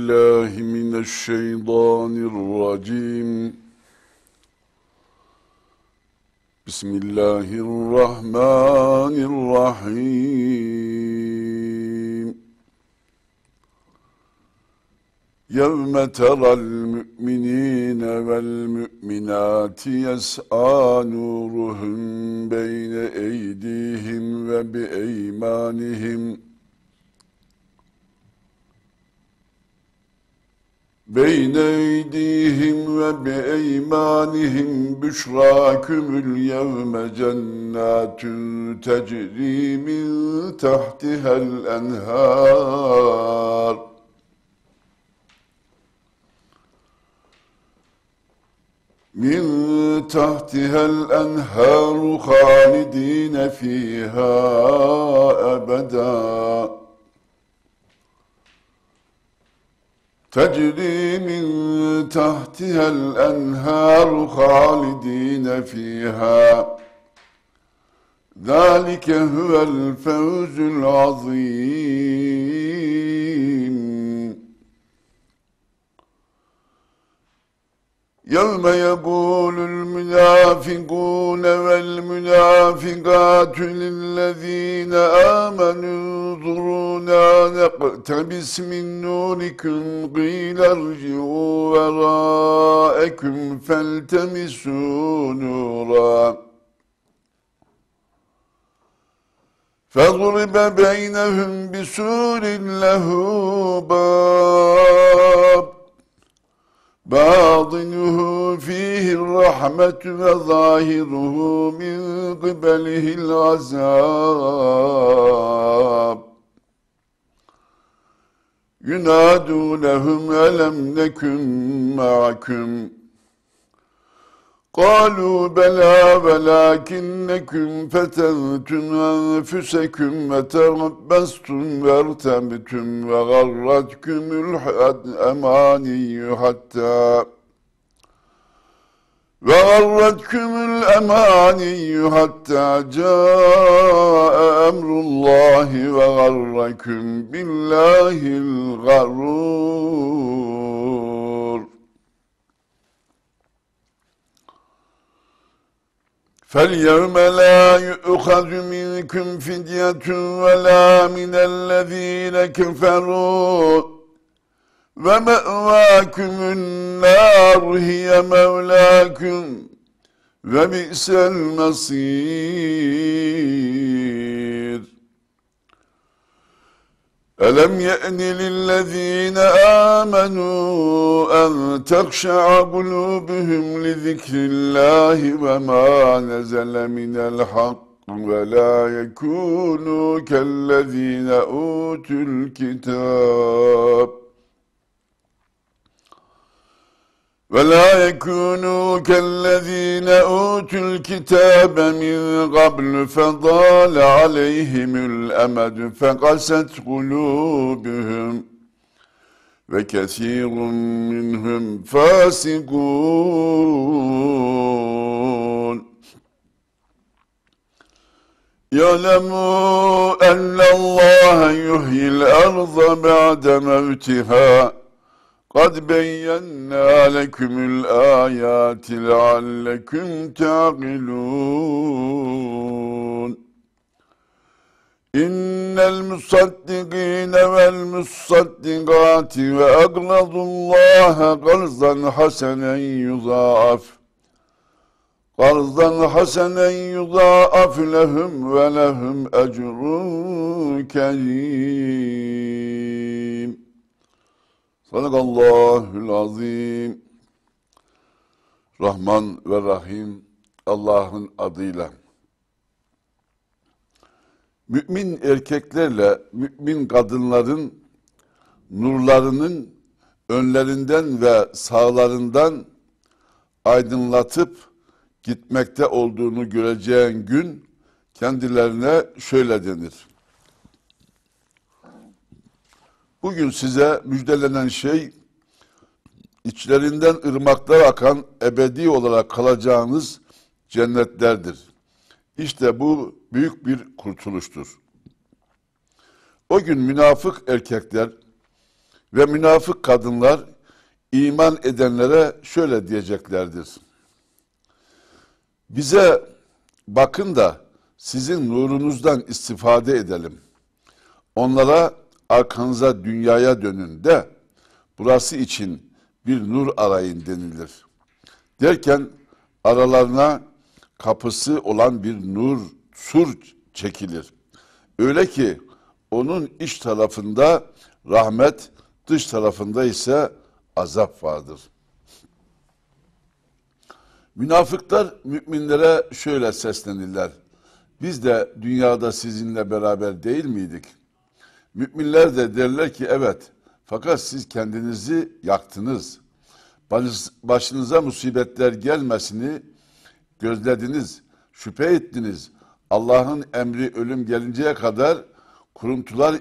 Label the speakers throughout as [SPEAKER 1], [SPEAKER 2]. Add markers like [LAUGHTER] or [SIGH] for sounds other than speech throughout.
[SPEAKER 1] بالله من الشيطان الرجيم بسم الله الرحمن الرحيم يوم ترى المؤمنين والمؤمنات يسعى نورهم بين أيديهم وبأيمانهم بين أيديهم وبأيمانهم بشراكم اليوم جنات تجري من تحتها الأنهار من تحتها الأنهار خالدين فيها أبداً تجري من تحتها الأنهار خالدين فيها ذلك هو الفوز العظيم يوم يقول المنافقون والمنافقات للذين آمنوا انظرونا نقتبس من نوركم قيل ارجعوا وراءكم فالتمسوا نورا فضرب بينهم بسور له باب باطنه فيه الرحمة وظاهره من قبله العذاب ينادونهم ألم نكن معكم قالوا بلى ولكنكم فتنتم أنفسكم وتربستم وارتبتم وغرتكم الأماني حتى وغرتكم الأماني حتى جاء أمر الله وغركم بالله الغرور فاليوم لا يؤخذ منكم فدية ولا من الذين كفروا ومأواكم النار هي مولاكم وبئس المصير ألم يأن للذين آمنوا أن تخشع قلوبهم لذكر الله وما نزل من الحق ولا يكونوا كالذين أوتوا الكتاب ولا يكونوا كالذين أوتوا الكتاب من قبل فضال عليهم الأمد فقست قلوبهم وكثير منهم فاسقون يعلموا أن الله يحيي الأرض بعد موتها قَدْ بَيَّنَّا لَكُمُ الْآيَاتِ لَعَلَّكُمْ تَعْقِلُونَ إِنَّ الْمُصَدِّقِينَ وَالْمُصَدِّقَاتِ وَأَقْرَضُوا اللَّهَ قَرْضًا حَسَنًا يُضَاعَفُ قَرْضًا حَسَنًا يُضَاعَفُ لَهُمْ وَلَهُمْ أَجْرٌ كَرِيمٌ Sadakallahül azim. Rahman ve Rahim Allah'ın adıyla. Mümin erkeklerle mümin kadınların nurlarının önlerinden ve sağlarından aydınlatıp gitmekte olduğunu göreceğin gün kendilerine şöyle denir. Bugün size müjdelenen şey içlerinden ırmaklar akan ebedi olarak kalacağınız cennetlerdir. İşte bu büyük bir kurtuluştur. O gün münafık erkekler ve münafık kadınlar iman edenlere şöyle diyeceklerdir. Bize bakın da sizin nurunuzdan istifade edelim. Onlara arkanıza dünyaya dönün de burası için bir nur arayın denilir. Derken aralarına kapısı olan bir nur sur çekilir. Öyle ki onun iç tarafında rahmet, dış tarafında ise azap vardır. Münafıklar müminlere şöyle seslenirler. Biz de dünyada sizinle beraber değil miydik? Müminler de derler ki evet fakat siz kendinizi yaktınız. Başınıza musibetler gelmesini gözlediniz, şüphe ettiniz. Allah'ın emri ölüm gelinceye kadar kuruntular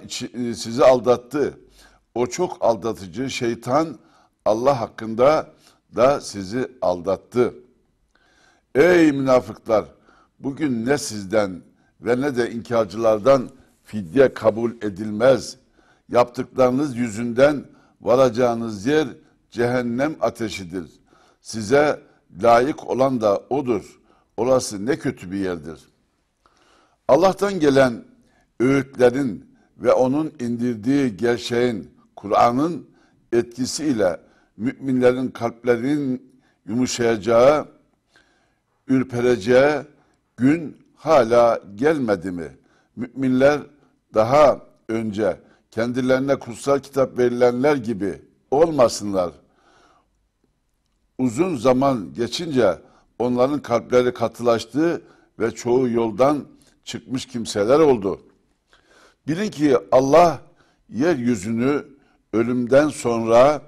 [SPEAKER 1] e, sizi aldattı. O çok aldatıcı şeytan Allah hakkında da sizi aldattı. Ey münafıklar! Bugün ne sizden ve ne de inkarcılardan fidye kabul edilmez. Yaptıklarınız yüzünden varacağınız yer cehennem ateşidir. Size layık olan da odur. Orası ne kötü bir yerdir. Allah'tan gelen öğütlerin ve onun indirdiği gerçeğin, Kur'an'ın etkisiyle müminlerin kalplerinin yumuşayacağı, ürpereceği gün hala gelmedi mi? Müminler daha önce kendilerine kutsal kitap verilenler gibi olmasınlar. Uzun zaman geçince onların kalpleri katılaştı ve çoğu yoldan çıkmış kimseler oldu. Bilin ki Allah yeryüzünü ölümden sonra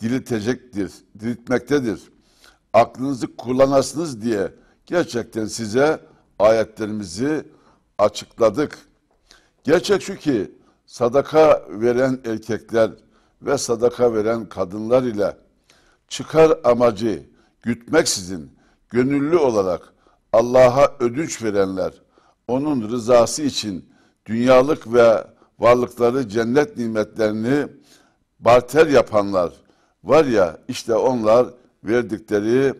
[SPEAKER 1] diriltecektir, diriltmektedir. Aklınızı kullanasınız diye gerçekten size ayetlerimizi açıkladık. Gerçek şu ki sadaka veren erkekler ve sadaka veren kadınlar ile çıkar amacı gütmeksizin gönüllü olarak Allah'a ödünç verenler onun rızası için dünyalık ve varlıkları cennet nimetlerini barter yapanlar var ya işte onlar verdikleri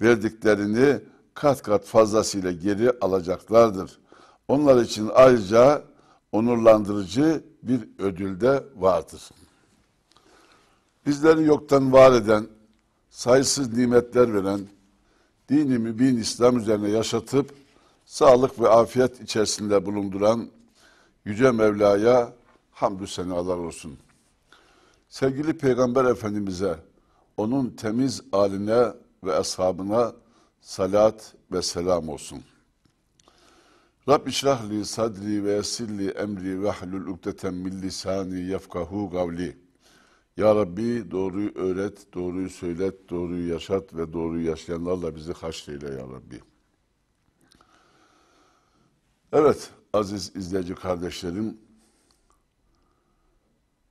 [SPEAKER 1] verdiklerini kat kat fazlasıyla geri alacaklardır. Onlar için ayrıca onurlandırıcı bir ödülde vardır. Bizleri yoktan var eden, sayısız nimetler veren, dini mübin İslam üzerine yaşatıp sağlık ve afiyet içerisinde bulunduran Yüce Mevla'ya hamdü senalar olsun. Sevgili Peygamber Efendimiz'e, onun temiz aline ve ashabına salat ve selam olsun.'' Rab işrah li sadri ve yessir li emri ve hlul ukdeten min lisani yefkahu gavli. Ya Rabbi doğruyu öğret, doğruyu söylet, doğruyu yaşat ve doğruyu yaşayanlarla bizi haşreyle ya Rabbi. Evet aziz izleyici kardeşlerim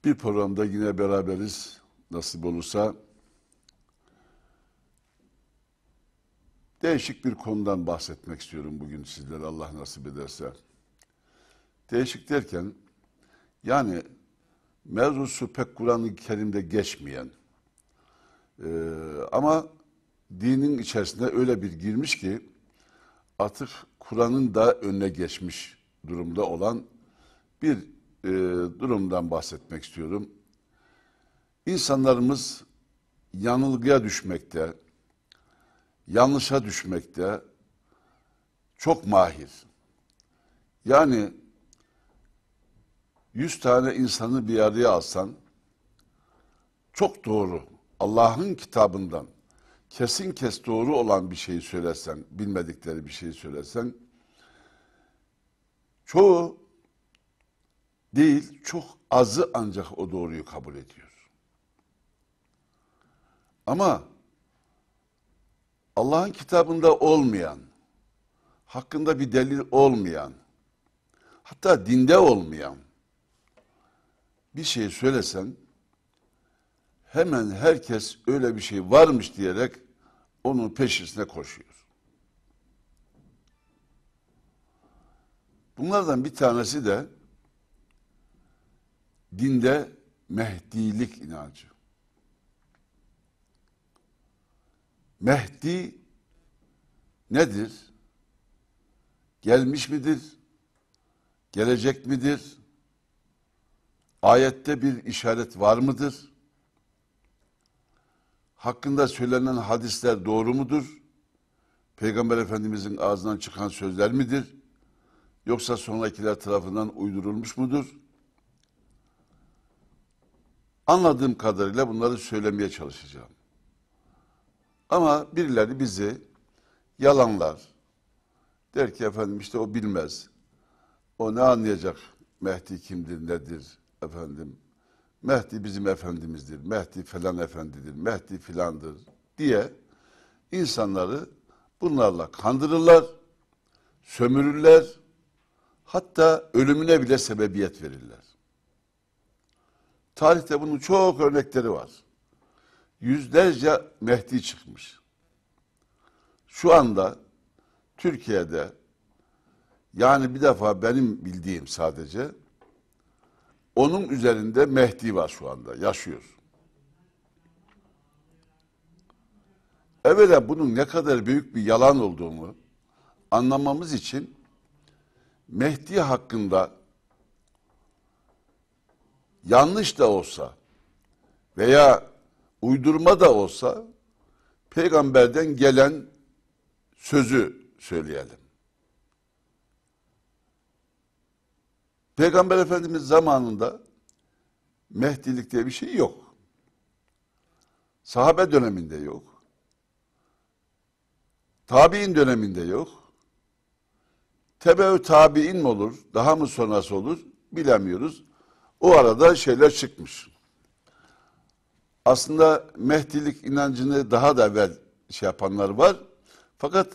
[SPEAKER 1] bir programda yine beraberiz nasip olursa. Değişik bir konudan bahsetmek istiyorum bugün sizlere Allah nasip ederse. Değişik derken yani mevzusu pek Kur'an-ı Kerim'de geçmeyen e, ama dinin içerisinde öyle bir girmiş ki artık Kur'an'ın da önüne geçmiş durumda olan bir e, durumdan bahsetmek istiyorum. İnsanlarımız yanılgıya düşmekte, yanlışa düşmekte çok mahir. Yani yüz tane insanı bir araya alsan çok doğru Allah'ın kitabından kesin kes doğru olan bir şeyi söylesen, bilmedikleri bir şeyi söylesen çoğu değil çok azı ancak o doğruyu kabul ediyor. Ama Allah'ın kitabında olmayan, hakkında bir delil olmayan, hatta dinde olmayan bir şey söylesen hemen herkes öyle bir şey varmış diyerek onun peşisine koşuyor. Bunlardan bir tanesi de dinde mehdilik inancı. Mehdi nedir? Gelmiş midir? Gelecek midir? Ayette bir işaret var mıdır? Hakkında söylenen hadisler doğru mudur? Peygamber Efendimizin ağzından çıkan sözler midir? Yoksa sonrakiler tarafından uydurulmuş mudur? Anladığım kadarıyla bunları söylemeye çalışacağım. Ama birileri bizi yalanlar. Der ki efendim işte o bilmez. O ne anlayacak? Mehdi kimdir, nedir efendim? Mehdi bizim efendimizdir. Mehdi falan efendidir. Mehdi filandır diye insanları bunlarla kandırırlar, sömürürler. Hatta ölümüne bile sebebiyet verirler. Tarihte bunun çok örnekleri var yüzlerce Mehdi çıkmış. Şu anda Türkiye'de yani bir defa benim bildiğim sadece onun üzerinde Mehdi var şu anda yaşıyor. Evvela bunun ne kadar büyük bir yalan olduğunu anlamamız için Mehdi hakkında yanlış da olsa veya uydurma da olsa peygamberden gelen sözü söyleyelim. Peygamber Efendimiz zamanında Mehdilik diye bir şey yok. Sahabe döneminde yok. Tabi'in döneminde yok. Tebeu tabi'in mi olur, daha mı sonrası olur bilemiyoruz. O arada şeyler çıkmış aslında Mehdilik inancını daha da evvel şey yapanlar var. Fakat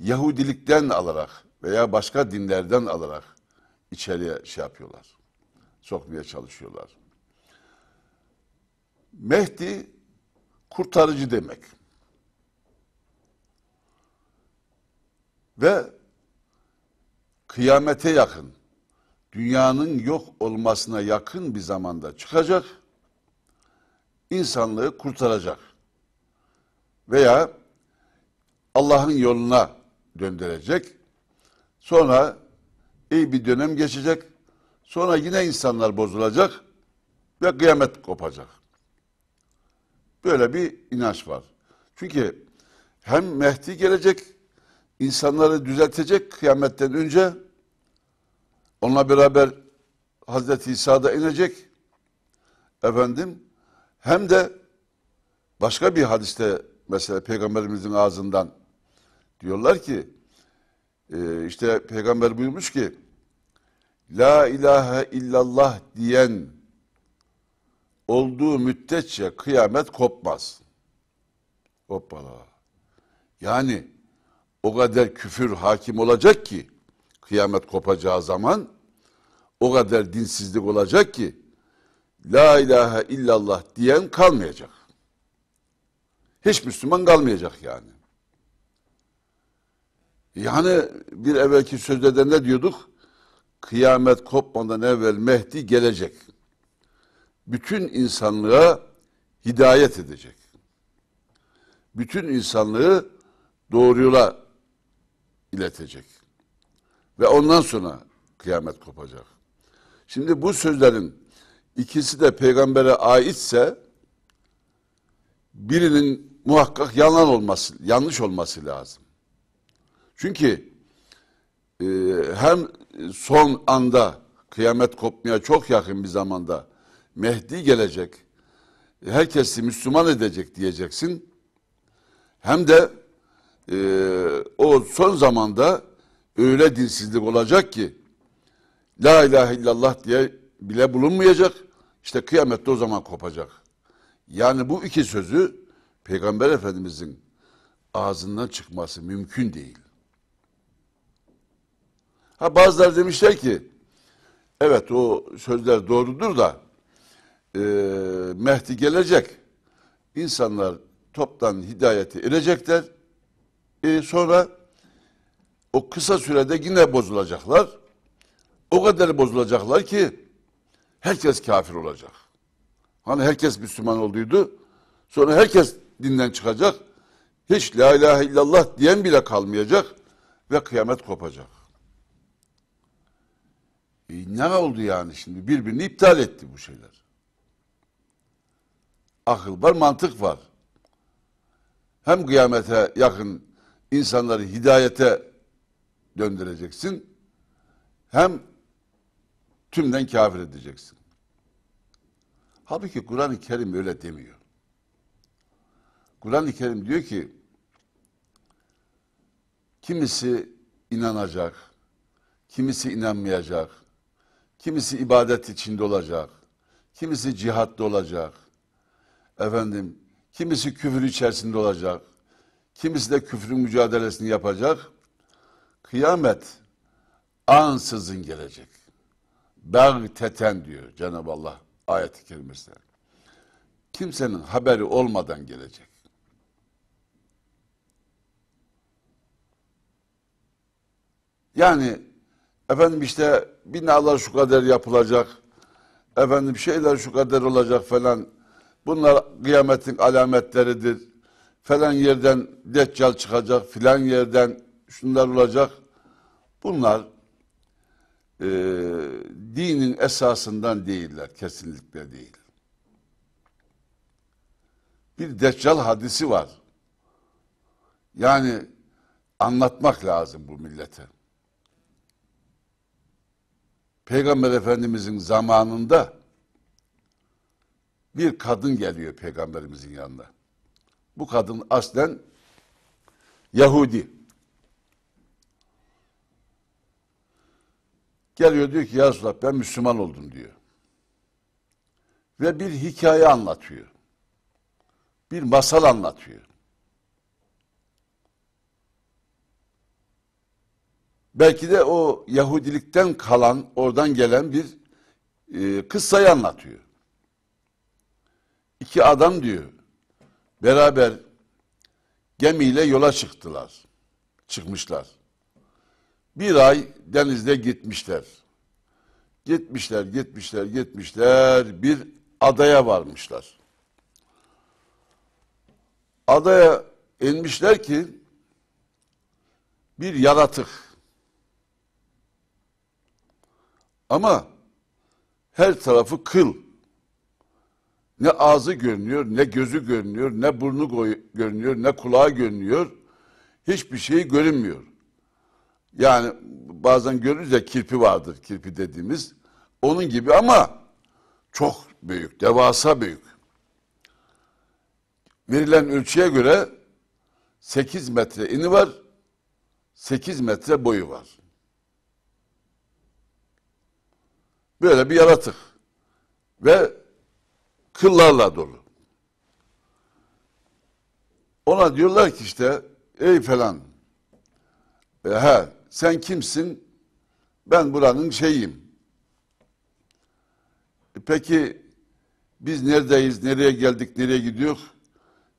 [SPEAKER 1] Yahudilikten alarak veya başka dinlerden alarak içeriye şey yapıyorlar. Sokmaya çalışıyorlar. Mehdi kurtarıcı demek. Ve kıyamete yakın, dünyanın yok olmasına yakın bir zamanda çıkacak insanlığı kurtaracak. Veya Allah'ın yoluna döndürecek. Sonra iyi bir dönem geçecek. Sonra yine insanlar bozulacak ve kıyamet kopacak. Böyle bir inanç var. Çünkü hem Mehdi gelecek, insanları düzeltecek kıyametten önce. Onunla beraber Hazreti İsa da inecek. Efendim hem de başka bir hadiste mesela peygamberimizin ağzından diyorlar ki e, işte peygamber buyurmuş ki La ilahe illallah diyen olduğu müddetçe kıyamet kopmaz. Hoppala. Yani o kadar küfür hakim olacak ki kıyamet kopacağı zaman o kadar dinsizlik olacak ki la ilahe illallah diyen kalmayacak. Hiç Müslüman kalmayacak yani. Yani bir evvelki sözde de ne diyorduk? Kıyamet kopmadan evvel Mehdi gelecek. Bütün insanlığa hidayet edecek. Bütün insanlığı doğruyola iletecek. Ve ondan sonra kıyamet kopacak. Şimdi bu sözlerin ikisi de peygambere aitse birinin muhakkak yalan olması, yanlış olması lazım. Çünkü e, hem son anda kıyamet kopmaya çok yakın bir zamanda Mehdi gelecek, herkesi Müslüman edecek diyeceksin. Hem de e, o son zamanda öyle dinsizlik olacak ki La ilahe illallah diye bile bulunmayacak. İşte kıyamette o zaman kopacak. Yani bu iki sözü Peygamber Efendimizin ağzından çıkması mümkün değil. Ha bazıları demişler ki evet o sözler doğrudur da e, Mehdi gelecek. İnsanlar toptan hidayeti erecekler. E, sonra o kısa sürede yine bozulacaklar. O kadar bozulacaklar ki herkes kafir olacak. Hani herkes Müslüman olduydu. Sonra herkes dinden çıkacak. Hiç la ilahe illallah diyen bile kalmayacak ve kıyamet kopacak. E ne oldu yani şimdi? Birbirini iptal etti bu şeyler. Akıl var, mantık var. Hem kıyamete yakın insanları hidayete döndüreceksin. Hem tümden kafir edeceksin. Halbuki Kur'an-ı Kerim öyle demiyor. Kur'an-ı Kerim diyor ki kimisi inanacak, kimisi inanmayacak, kimisi ibadet içinde olacak, kimisi cihatta olacak, efendim kimisi küfür içerisinde olacak, kimisi de küfrün mücadelesini yapacak. Kıyamet ansızın gelecek. Bagteten diyor Cenab-ı Allah ayet-i kerimesinde. Kimsenin haberi olmadan gelecek. Yani efendim işte binalar şu kadar yapılacak, efendim şeyler şu kadar olacak falan. Bunlar kıyametin alametleridir. Falan yerden deccal çıkacak, filan yerden şunlar olacak. Bunlar e, dinin esasından değiller, kesinlikle değil. Bir deccal hadisi var. Yani anlatmak lazım bu millete. Peygamber Efendimizin zamanında bir kadın geliyor peygamberimizin yanına. Bu kadın aslen Yahudi. Geliyor diyor ki ya Resulallah ben Müslüman oldum diyor. Ve bir hikaye anlatıyor. Bir masal anlatıyor. Belki de o Yahudilikten kalan, oradan gelen bir e, kıssayı anlatıyor. İki adam diyor, beraber gemiyle yola çıktılar, çıkmışlar. Bir ay denizde gitmişler. Gitmişler, gitmişler, gitmişler. Bir adaya varmışlar. Adaya inmişler ki bir yaratık. Ama her tarafı kıl. Ne ağzı görünüyor, ne gözü görünüyor, ne burnu görünüyor, ne kulağı görünüyor. Hiçbir şey görünmüyor. Yani bazen görürüz ya kirpi vardır, kirpi dediğimiz. Onun gibi ama çok büyük, devasa büyük. Verilen ölçüye göre 8 metre ini var, 8 metre boyu var. Böyle bir yaratık ve kıllarla dolu. Ona diyorlar ki işte ey falan e, he sen kimsin? Ben buranın şeyiyim. E peki biz neredeyiz, nereye geldik, nereye gidiyor?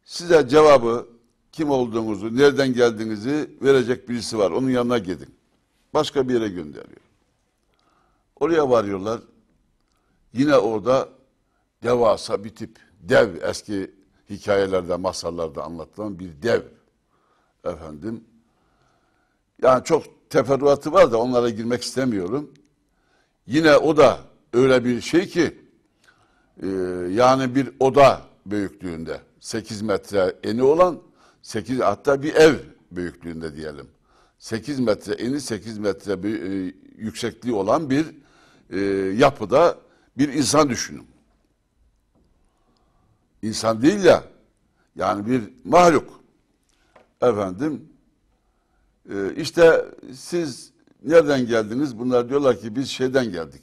[SPEAKER 1] Size cevabı, kim olduğunuzu, nereden geldiğinizi verecek birisi var. Onun yanına gidin. Başka bir yere gönderiyor. Oraya varıyorlar. Yine orada devasa bir tip, dev eski hikayelerde, masallarda anlatılan bir dev efendim. Yani çok teferruatı var da onlara girmek istemiyorum. Yine o da öyle bir şey ki e, yani bir oda büyüklüğünde 8 metre eni olan 8 hatta bir ev büyüklüğünde diyelim. 8 metre eni 8 metre bir, e, yüksekliği olan bir e, yapıda bir insan düşünün. İnsan değil ya yani bir mahluk. Efendim ee, işte siz nereden geldiniz? Bunlar diyorlar ki biz şeyden geldik.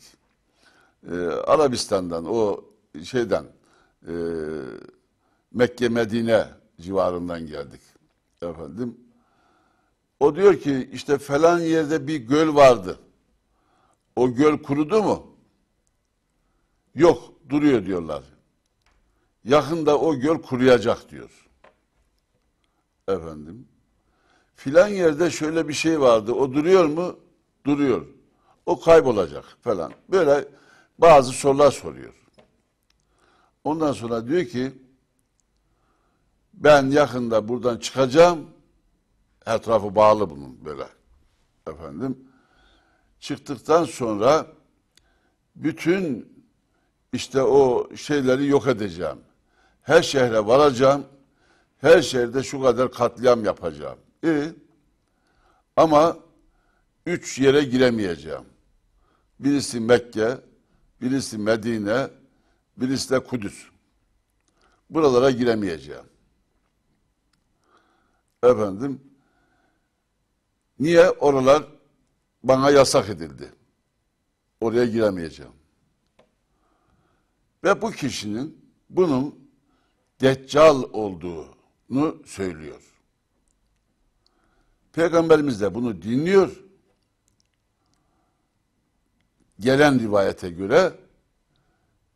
[SPEAKER 1] Ee, Arabistan'dan o şeyden e, Mekke Medine civarından geldik. Efendim o diyor ki işte falan yerde bir göl vardı. O göl kurudu mu? Yok duruyor diyorlar. Yakında o göl kuruyacak diyor. Efendim filan yerde şöyle bir şey vardı. O duruyor mu? Duruyor. O kaybolacak falan. Böyle bazı sorular soruyor. Ondan sonra diyor ki ben yakında buradan çıkacağım. Etrafı bağlı bunun böyle. Efendim çıktıktan sonra bütün işte o şeyleri yok edeceğim. Her şehre varacağım. Her şehirde şu kadar katliam yapacağım. E, ama üç yere giremeyeceğim. Birisi Mekke, birisi Medine, birisi de Kudüs. Buralara giremeyeceğim. Efendim, niye oralar bana yasak edildi? Oraya giremeyeceğim. Ve bu kişinin bunun deccal olduğunu söylüyor. Peygamberimiz de bunu dinliyor. Gelen rivayete göre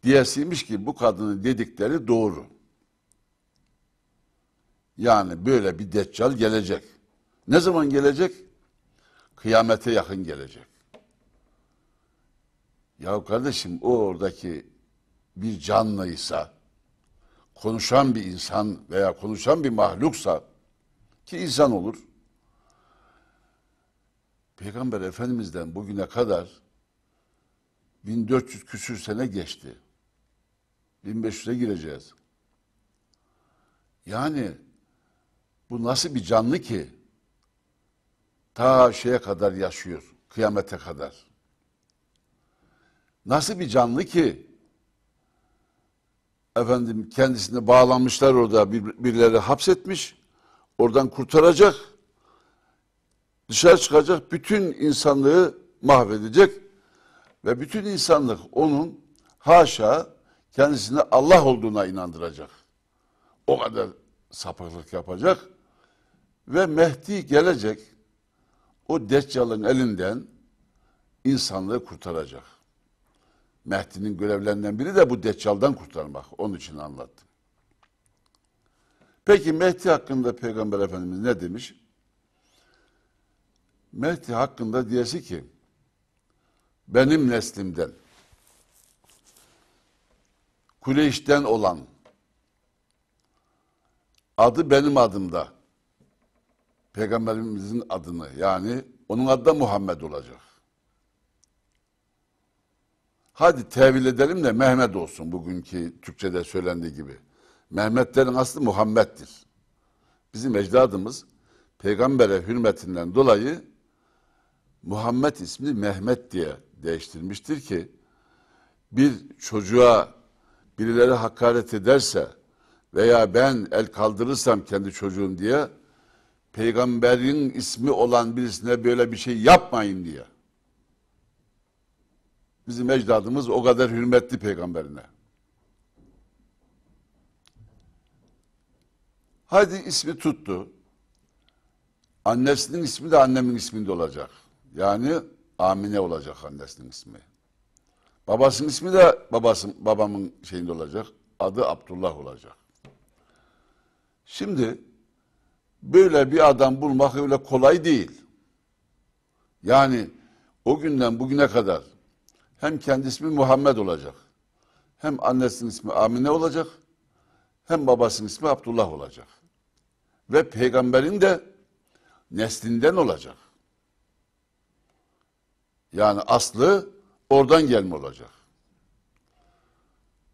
[SPEAKER 1] diyesiymiş ki bu kadının dedikleri doğru. Yani böyle bir deccal gelecek. Ne zaman gelecek? Kıyamete yakın gelecek. Ya kardeşim o oradaki bir canlıysa, konuşan bir insan veya konuşan bir mahluksa ki insan olur. Peygamber Efendimiz'den bugüne kadar 1400 küsür sene geçti. 1500'e gireceğiz. Yani bu nasıl bir canlı ki ta şeye kadar yaşıyor, kıyamete kadar. Nasıl bir canlı ki efendim kendisini bağlanmışlar orada bir, birileri hapsetmiş. Oradan kurtaracak dışarı çıkacak bütün insanlığı mahvedecek ve bütün insanlık onun haşa kendisini Allah olduğuna inandıracak. O kadar sapıklık yapacak ve Mehdi gelecek o Deccal'ın elinden insanlığı kurtaracak. Mehdi'nin görevlerinden biri de bu Deccal'dan kurtarmak. Onun için anlattım. Peki Mehdi hakkında Peygamber Efendimiz ne demiş? Mehdi hakkında diyesi ki benim neslimden Kuleyş'ten olan adı benim adımda peygamberimizin adını yani onun adı da Muhammed olacak. Hadi tevil edelim de Mehmet olsun bugünkü Türkçe'de söylendiği gibi. Mehmetlerin aslı Muhammed'dir. Bizim ecdadımız peygambere hürmetinden dolayı Muhammed ismini Mehmet diye değiştirmiştir ki bir çocuğa birileri hakaret ederse veya ben el kaldırırsam kendi çocuğum diye peygamberin ismi olan birisine böyle bir şey yapmayın diye. Bizim ecdadımız o kadar hürmetli peygamberine. Hadi ismi tuttu. Annesinin ismi de annemin isminde olacak. Yani Amine olacak annesinin ismi. Babasının ismi de babasın, babamın şeyinde olacak. Adı Abdullah olacak. Şimdi böyle bir adam bulmak öyle kolay değil. Yani o günden bugüne kadar hem kendi ismi Muhammed olacak. Hem annesinin ismi Amine olacak. Hem babasının ismi Abdullah olacak. Ve peygamberin de neslinden olacak. Yani aslı oradan gelme olacak.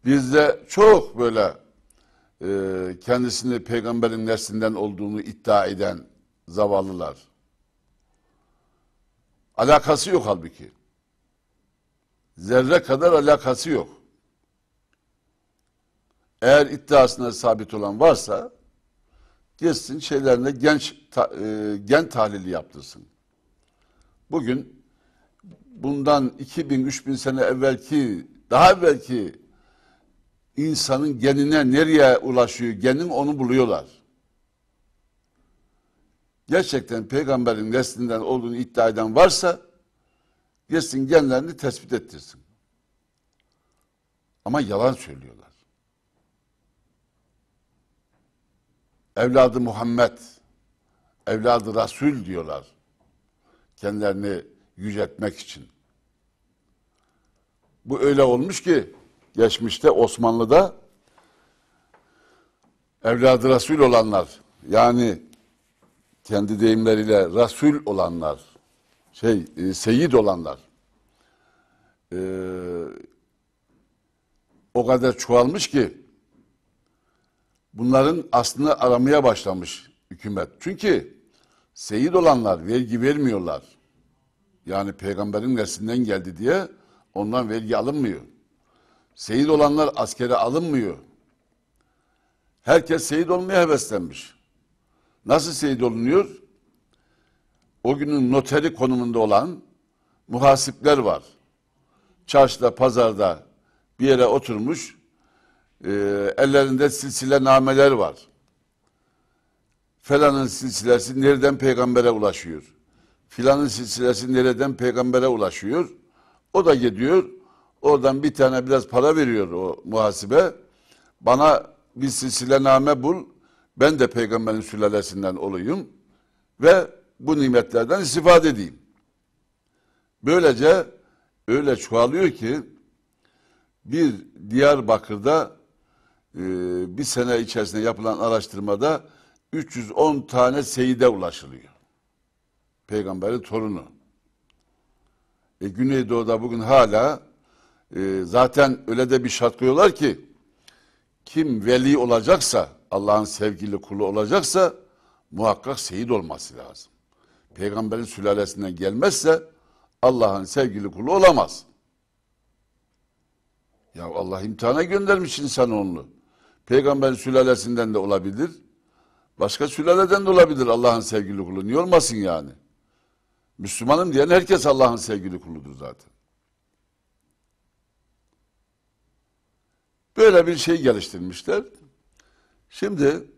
[SPEAKER 1] Bizde çok böyle e, kendisini peygamberin neslinden olduğunu iddia eden zavallılar. Alakası yok halbuki. Zerre kadar alakası yok. Eğer iddiasına sabit olan varsa geçsin şeylerine genç ta, e, gen tahlili yaptırsın. Bugün bundan 2000-3000 sene evvelki daha evvelki insanın genine nereye ulaşıyor genin onu buluyorlar. Gerçekten peygamberin neslinden olduğunu iddia eden varsa gelsin genlerini tespit ettirsin. Ama yalan söylüyorlar. Evladı Muhammed, evladı Resul diyorlar. Kendilerini yüceltmek için. Bu öyle olmuş ki geçmişte Osmanlı'da evladı Rasul olanlar yani kendi deyimleriyle Rasul olanlar şey e, seyit olanlar e, o kadar çoğalmış ki bunların aslını aramaya başlamış hükümet. Çünkü seyit olanlar vergi vermiyorlar. Yani peygamberin neslinden geldi diye ondan vergi alınmıyor. Seyit olanlar askere alınmıyor. Herkes seyit olmaya heveslenmiş. Nasıl seyit olunuyor? O günün noteri konumunda olan muhasipler var. Çarşıda, pazarda bir yere oturmuş, e, ellerinde silsile nameler var. Felanın silsilesi nereden peygambere ulaşıyor? filanın silsilesi nereden peygambere ulaşıyor. O da gidiyor. Oradan bir tane biraz para veriyor o muhasibe. Bana bir silsilename bul. Ben de peygamberin sülalesinden olayım. Ve bu nimetlerden istifade edeyim. Böylece öyle çoğalıyor ki bir Diyarbakır'da e, bir sene içerisinde yapılan araştırmada 310 tane seyide ulaşılıyor. Peygamberin torunu. E, Güneydoğu'da bugün hala e, zaten öyle de bir şart koyuyorlar ki kim veli olacaksa Allah'ın sevgili kulu olacaksa muhakkak seyit olması lazım. Peygamberin sülalesinden gelmezse Allah'ın sevgili kulu olamaz. Ya Allah imtihana göndermiş insan onu. Peygamberin sülalesinden de olabilir. Başka sülaleden de olabilir Allah'ın sevgili kulu. Niye olmasın yani? Müslümanım diyen herkes Allah'ın sevgili kuludur zaten. Böyle bir şey geliştirmişler. Şimdi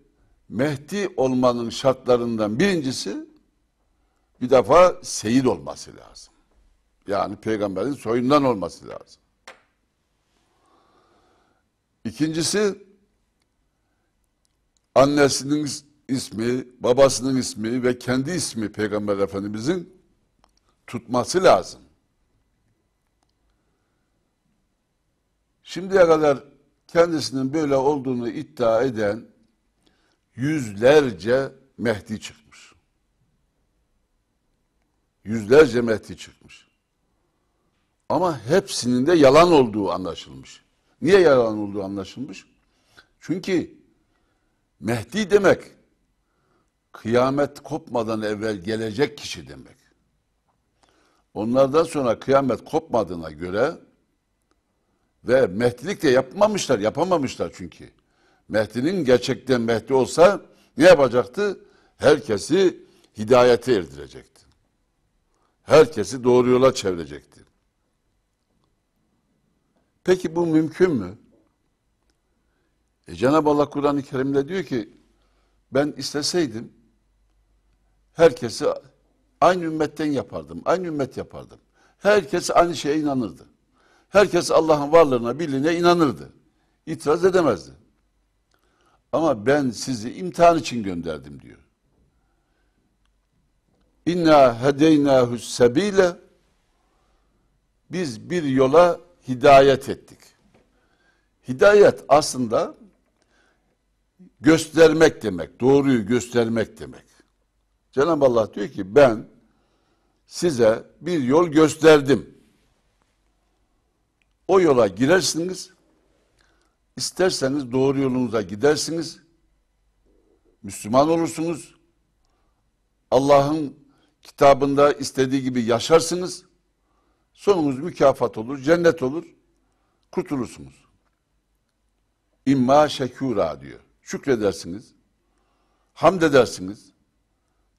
[SPEAKER 1] Mehdi olmanın şartlarından birincisi bir defa seyit olması lazım. Yani peygamberin soyundan olması lazım. İkincisi annesinin ismi, babasının ismi ve kendi ismi peygamber efendimizin tutması lazım. Şimdiye kadar kendisinin böyle olduğunu iddia eden yüzlerce Mehdi çıkmış. Yüzlerce Mehdi çıkmış. Ama hepsinin de yalan olduğu anlaşılmış. Niye yalan olduğu anlaşılmış? Çünkü Mehdi demek kıyamet kopmadan evvel gelecek kişi demek. Onlardan sonra kıyamet kopmadığına göre ve mehdilik de yapmamışlar, yapamamışlar çünkü. Mehdi'nin gerçekten Mehdi olsa ne yapacaktı? Herkesi hidayete erdirecekti. Herkesi doğru yola çevirecekti. Peki bu mümkün mü? E Cenab-ı Allah Kur'an-ı Kerim'de diyor ki ben isteseydim herkesi Aynı ümmetten yapardım. Aynı ümmet yapardım. Herkes aynı şeye inanırdı. Herkes Allah'ın varlığına, birliğine inanırdı. İtiraz edemezdi. Ama ben sizi imtihan için gönderdim diyor. İnna hedeynahu sebile biz bir yola hidayet ettik. Hidayet aslında göstermek demek, doğruyu göstermek demek. Cenab-ı Allah diyor ki ben size bir yol gösterdim. O yola girersiniz. İsterseniz doğru yolunuza gidersiniz. Müslüman olursunuz. Allah'ın kitabında istediği gibi yaşarsınız. Sonumuz mükafat olur, cennet olur. Kurtulursunuz. İmma şekura diyor. Şükredersiniz. Hamd edersiniz.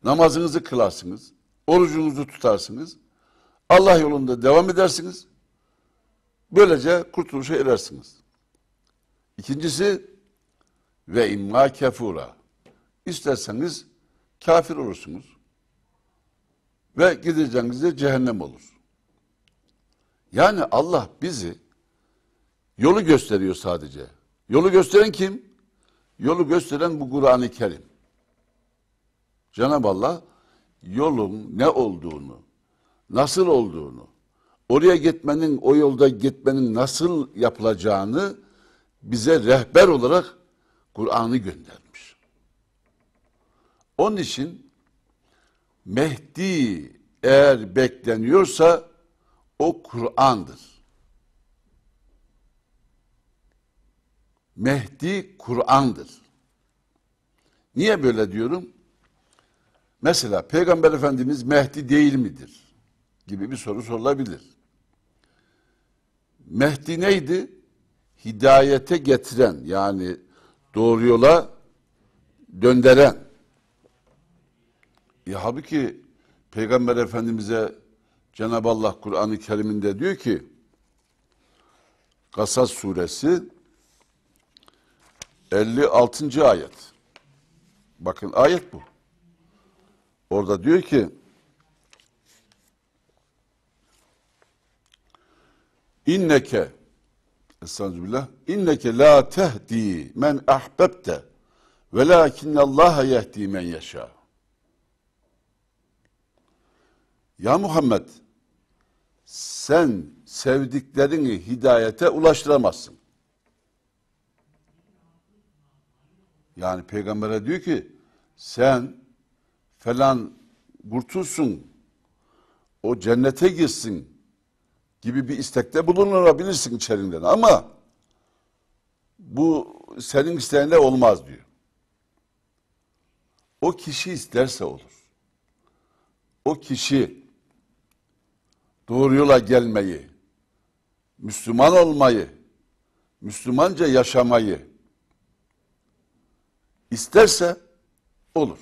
[SPEAKER 1] Namazınızı kılarsınız Orucunuzu tutarsınız. Allah yolunda devam edersiniz. Böylece kurtuluşa erersiniz. İkincisi ve imma kefura. İsterseniz kafir olursunuz. Ve gideceğiniz de cehennem olur. Yani Allah bizi yolu gösteriyor sadece. Yolu gösteren kim? Yolu gösteren bu Kur'an-ı Kerim. Cenab-ı Allah yolun ne olduğunu, nasıl olduğunu, oraya gitmenin, o yolda gitmenin nasıl yapılacağını bize rehber olarak Kur'an'ı göndermiş. Onun için Mehdi eğer bekleniyorsa o Kur'an'dır. Mehdi Kur'an'dır. Niye böyle diyorum? Mesela Peygamber Efendimiz Mehdi değil midir? Gibi bir soru sorulabilir. Mehdi neydi? Hidayete getiren yani doğru yola döndüren. E halbuki Peygamber Efendimiz'e Cenab-ı Allah Kur'an-ı Kerim'inde diyor ki Kasas suresi 56. ayet. Bakın ayet bu. Orada diyor ki inneke Estağfirullah. İnneke la tehdi men ahbebte velakinnallaha yehdi men yeşâ. Ya Muhammed sen sevdiklerini hidayete ulaştıramazsın. Yani peygambere diyor ki sen falan kurtulsun, o cennete girsin gibi bir istekte bulunabilirsin içerinden ama bu senin isteğinde olmaz diyor. O kişi isterse olur. O kişi doğru yola gelmeyi, Müslüman olmayı, Müslümanca yaşamayı isterse olur.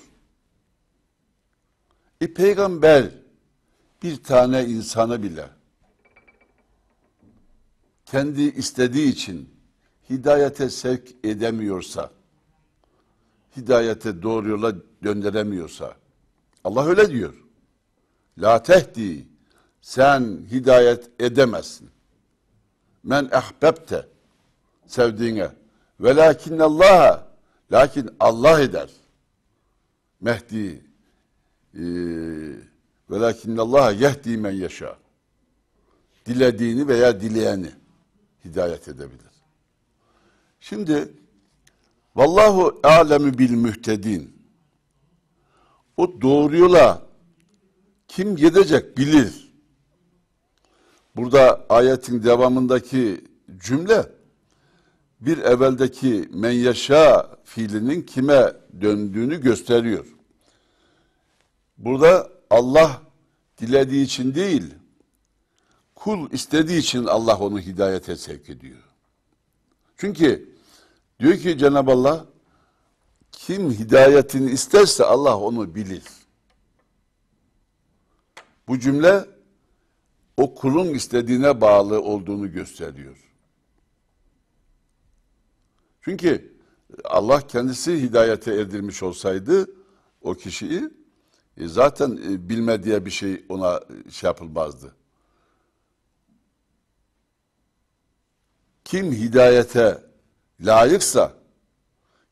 [SPEAKER 1] E peygamber bir tane insanı bile kendi istediği için hidayete sevk edemiyorsa, hidayete doğru yola döndüremiyorsa, Allah öyle diyor. La tehdi, sen hidayet edemezsin. Men ehbebte, sevdiğine. Velakinne Allah'a, lakin Allah eder. Mehdi وَلَكِنَّ اللّٰهَ يَهْد۪ي مَنْ yaşa. Dilediğini veya dileyeni hidayet edebilir. Şimdi vallahu alemi bil mühtedin. O doğru yola kim gidecek bilir. Burada ayetin devamındaki cümle bir evveldeki men yaşa fiilinin kime döndüğünü gösteriyor. Burada Allah dilediği için değil, kul istediği için Allah onu hidayete sevk ediyor. Çünkü diyor ki Cenab-ı Allah, kim hidayetini isterse Allah onu bilir. Bu cümle o kulun istediğine bağlı olduğunu gösteriyor. Çünkü Allah kendisi hidayete erdirmiş olsaydı o kişiyi e, zaten e, bilme diye bir şey ona e, şey yapılmazdı. Kim hidayete layıksa,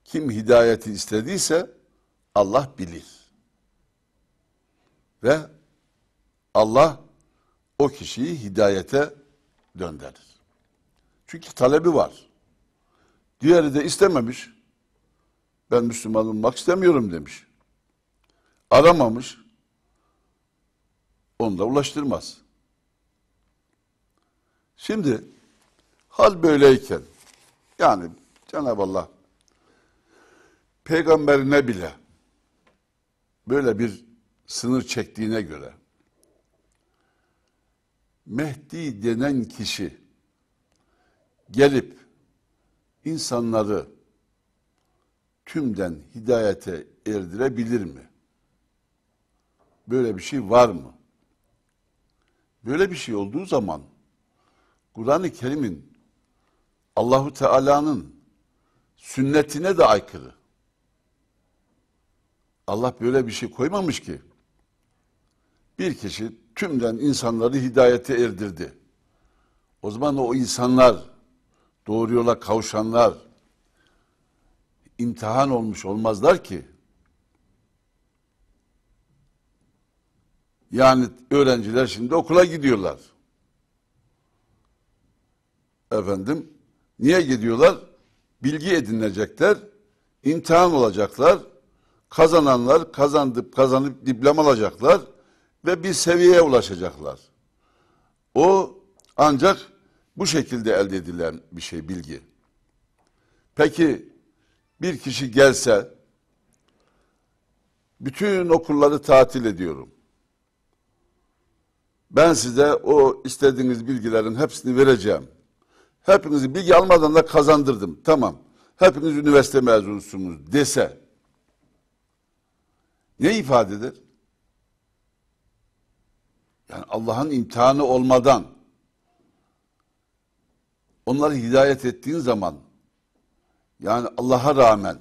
[SPEAKER 1] kim hidayeti istediyse Allah bilir. Ve Allah o kişiyi hidayete döndürür. Çünkü talebi var. Diğeri de istememiş. Ben Müslüman olmak istemiyorum demiş aramamış, onu da ulaştırmaz. Şimdi hal böyleyken yani Cenab-ı Allah peygamberine bile böyle bir sınır çektiğine göre Mehdi denen kişi gelip insanları tümden hidayete erdirebilir mi? Böyle bir şey var mı? Böyle bir şey olduğu zaman Kur'an-ı Kerim'in Allahu Teala'nın sünnetine de aykırı. Allah böyle bir şey koymamış ki. Bir kişi tümden insanları hidayete erdirdi. O zaman o insanlar, doğru yola kavuşanlar imtihan olmuş olmazlar ki. Yani öğrenciler şimdi okula gidiyorlar. Efendim niye gidiyorlar? Bilgi edinecekler, imtihan olacaklar, kazananlar kazandıp kazanıp diploma alacaklar ve bir seviyeye ulaşacaklar. O ancak bu şekilde elde edilen bir şey bilgi. Peki bir kişi gelse bütün okulları tatil ediyorum. Ben size o istediğiniz bilgilerin hepsini vereceğim. Hepinizi bilgi almadan da kazandırdım. Tamam. Hepiniz üniversite mezunusunuz dese ne ifade eder? Yani Allah'ın imtihanı olmadan onları hidayet ettiğin zaman yani Allah'a rağmen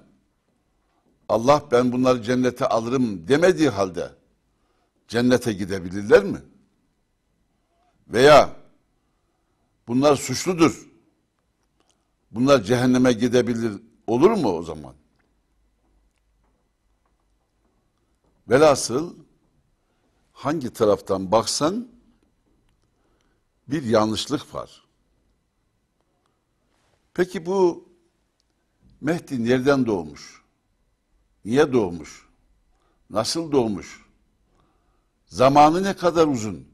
[SPEAKER 1] Allah ben bunları cennete alırım demediği halde cennete gidebilirler mi? veya bunlar suçludur. Bunlar cehenneme gidebilir olur mu o zaman? Velhasıl hangi taraftan baksan bir yanlışlık var. Peki bu Mehdi nereden doğmuş? Niye doğmuş? Nasıl doğmuş? Zamanı ne kadar uzun?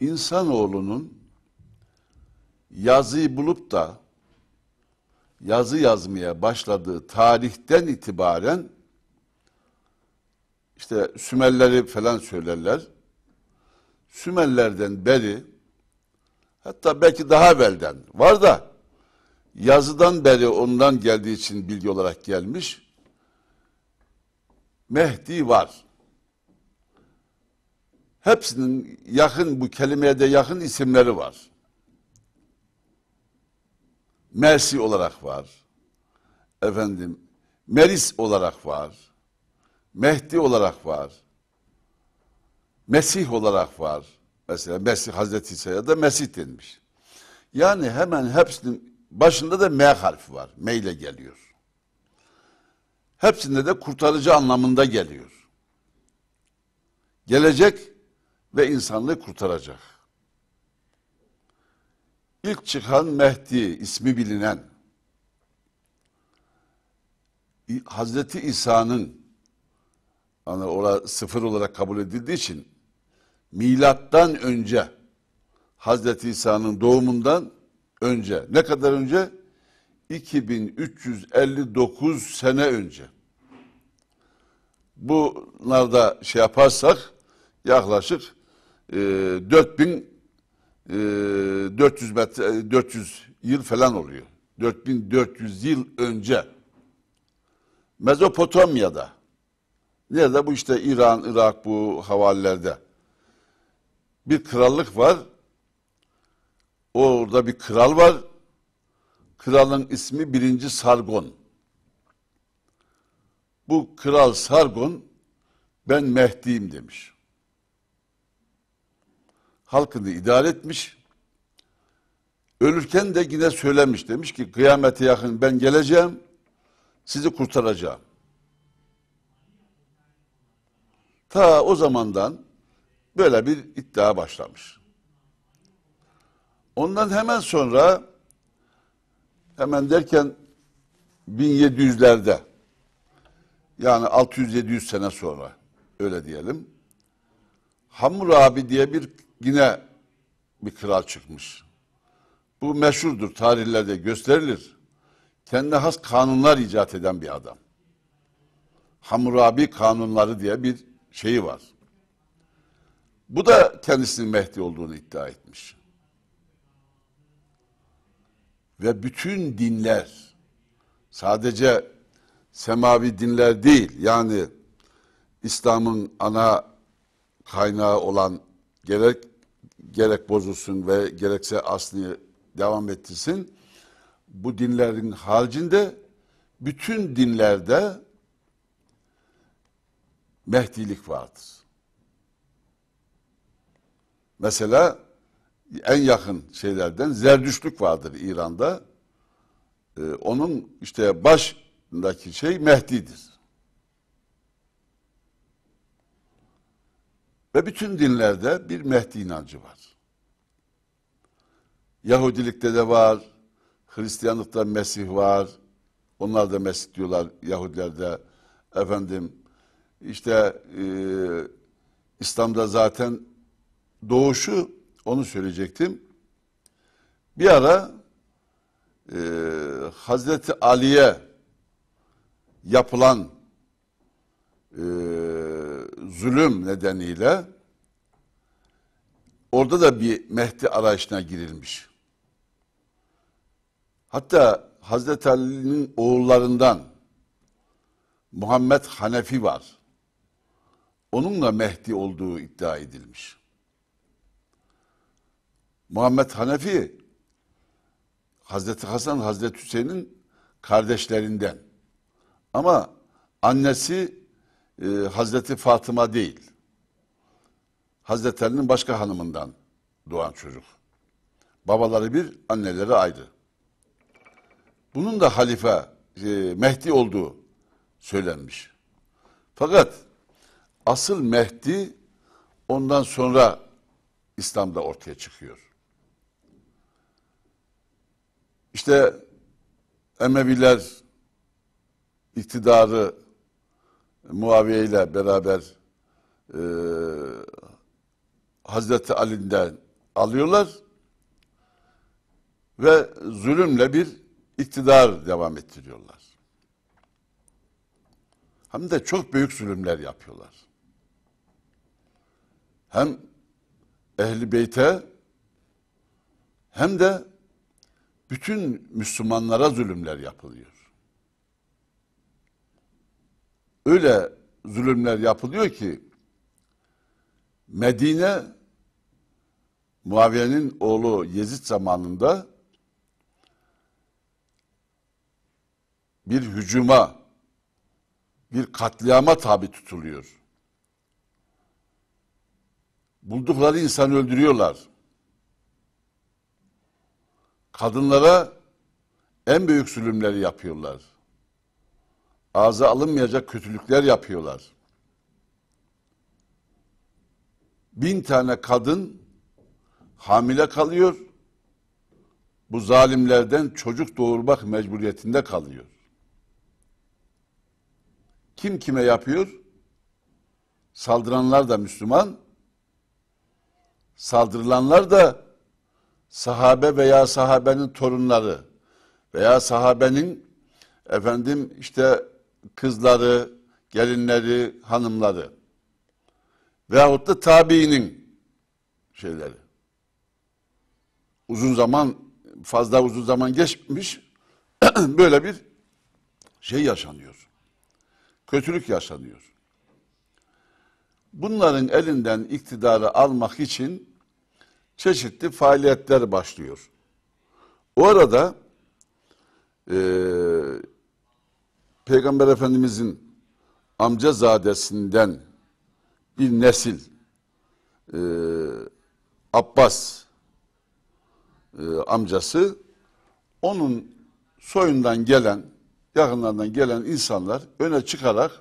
[SPEAKER 1] insanoğlunun yazıyı bulup da yazı yazmaya başladığı tarihten itibaren işte Sümerleri falan söylerler. Sümerlerden beri hatta belki daha evvelden var da yazıdan beri ondan geldiği için bilgi olarak gelmiş. Mehdi var. Hepsinin yakın bu kelimeye de yakın isimleri var. Mersi olarak var. Efendim Meris olarak var. Mehdi olarak var. Mesih olarak var. Mesela Mesih Hazreti İsa'ya da Mesih denmiş. Yani hemen hepsinin başında da M harfi var. M ile geliyor. Hepsinde de kurtarıcı anlamında geliyor. Gelecek ve insanlığı kurtaracak. İlk çıkan Mehdi ismi bilinen Hazreti İsa'nın hani ola sıfır olarak kabul edildiği için milattan önce Hazreti İsa'nın doğumundan önce ne kadar önce 2359 sene önce bunlarda şey yaparsak yaklaşık ee, e, 4000 e, 400 metre 400 yıl falan oluyor. 4400 yıl önce Mezopotamya'da nerede bu işte İran, Irak bu havalilerde bir krallık var. Orada bir kral var. Kralın ismi birinci Sargon. Bu kral Sargon ben Mehdi'yim demiş halkını idare etmiş. Ölürken de yine söylemiş. Demiş ki kıyamete yakın ben geleceğim. Sizi kurtaracağım. Ta o zamandan böyle bir iddia başlamış. Ondan hemen sonra hemen derken 1700'lerde yani 600-700 sene sonra öyle diyelim. Hammurabi diye bir yine bir kral çıkmış. Bu meşhurdur, tarihlerde gösterilir. Kendi has kanunlar icat eden bir adam. Hamurabi kanunları diye bir şeyi var. Bu da kendisinin Mehdi olduğunu iddia etmiş. Ve bütün dinler sadece semavi dinler değil yani İslam'ın ana kaynağı olan gerek gerek bozulsun ve gerekse aslını devam ettirsin. Bu dinlerin haricinde bütün dinlerde Mehdilik vardır. Mesela en yakın şeylerden zerdüşlük vardır İran'da. Ee, onun işte başındaki şey Mehdi'dir. Ve bütün dinlerde bir Mehdi inancı var. Yahudilikte de var, Hristiyanlıkta Mesih var. Onlar da Mesih diyorlar Yahudilerde. Efendim işte e, İslam'da zaten doğuşu onu söyleyecektim. Bir ara e, Hazreti Ali'ye yapılan e, zulüm nedeniyle orada da bir Mehdi arayışına girilmiş. Hatta Hazreti Ali'nin oğullarından Muhammed Hanefi var. Onun da Mehdi olduğu iddia edilmiş. Muhammed Hanefi Hazreti Hasan, Hazreti Hüseyin'in kardeşlerinden. Ama annesi e, Hazreti Fatıma değil. Hazreti Ali'nin başka hanımından doğan çocuk. Babaları bir, anneleri ayrı. Bunun da halife e, Mehdi olduğu söylenmiş. Fakat asıl Mehdi ondan sonra İslam'da ortaya çıkıyor. İşte Emeviler iktidarı Muaviye ile beraber e, Hazreti Ali'nden alıyorlar ve zulümle bir iktidar devam ettiriyorlar. Hem de çok büyük zulümler yapıyorlar. Hem Ehli Beyt'e hem de bütün Müslümanlara zulümler yapılıyor. öyle zulümler yapılıyor ki Medine Muaviye'nin oğlu Yezid zamanında bir hücuma, bir katliama tabi tutuluyor. Buldukları insanı öldürüyorlar. Kadınlara en büyük zulümleri yapıyorlar ağza alınmayacak kötülükler yapıyorlar. Bin tane kadın hamile kalıyor. Bu zalimlerden çocuk doğurmak mecburiyetinde kalıyor. Kim kime yapıyor? Saldıranlar da Müslüman, saldırılanlar da sahabe veya sahabenin torunları veya sahabenin efendim işte kızları, gelinleri, hanımları veyahut da tabiinin şeyleri. Uzun zaman, fazla uzun zaman geçmiş [CLEARS THROAT] böyle bir şey yaşanıyor. Kötülük yaşanıyor. Bunların elinden iktidarı almak için çeşitli faaliyetler başlıyor. Orada e, Peygamber Efendimizin amca zadesinden bir nesil e, Abbas e, amcası onun soyundan gelen yakınlarından gelen insanlar öne çıkarak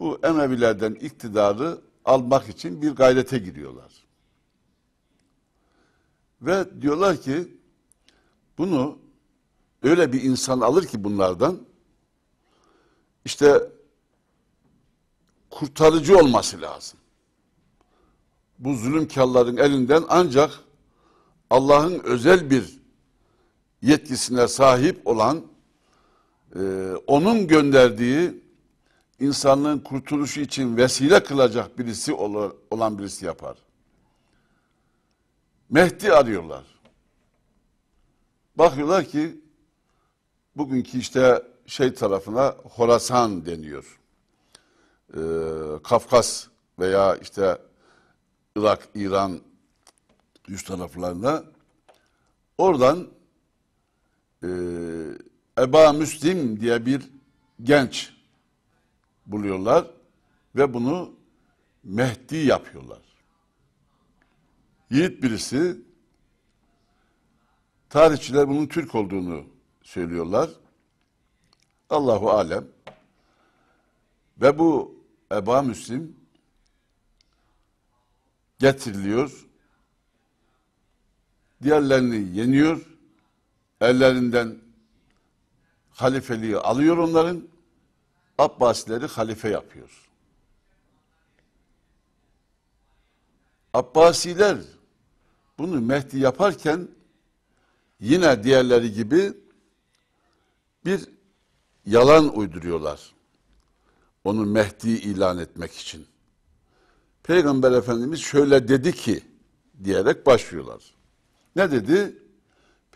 [SPEAKER 1] bu Emevilerden iktidarı almak için bir gayrete giriyorlar. Ve diyorlar ki bunu öyle bir insan alır ki bunlardan işte kurtarıcı olması lazım. Bu zulümkarların elinden ancak Allah'ın özel bir yetkisine sahip olan e, onun gönderdiği insanlığın kurtuluşu için vesile kılacak birisi olan birisi yapar. Mehdi arıyorlar. Bakıyorlar ki bugünkü işte şey tarafına Horasan deniyor. Ee, Kafkas veya işte Irak, İran yüz taraflarına oradan e, Eba Müslim diye bir genç buluyorlar ve bunu Mehdi yapıyorlar. Yiğit birisi tarihçiler bunun Türk olduğunu söylüyorlar. Allahu alem. Ve bu Eba Müslim getiriliyor. Diğerlerini yeniyor. Ellerinden halifeliği alıyor onların. Abbasileri halife yapıyor. Abbasiler bunu Mehdi yaparken yine diğerleri gibi bir yalan uyduruyorlar. Onu Mehdi ilan etmek için. Peygamber Efendimiz şöyle dedi ki diyerek başlıyorlar. Ne dedi?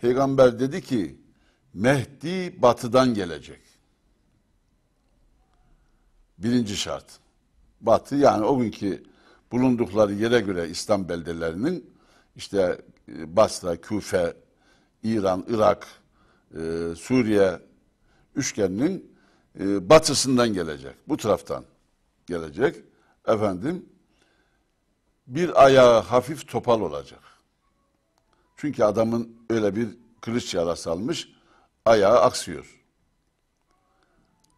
[SPEAKER 1] Peygamber dedi ki Mehdi batıdan gelecek. Birinci şart. Batı yani o günkü bulundukları yere göre İslam beldelerinin işte e, Basra, Küfe, İran, Irak, e, Suriye üçgenin e, batısından gelecek. Bu taraftan gelecek. Efendim bir ayağı hafif topal olacak. Çünkü adamın öyle bir kılıç yarası almış, ayağı aksıyor.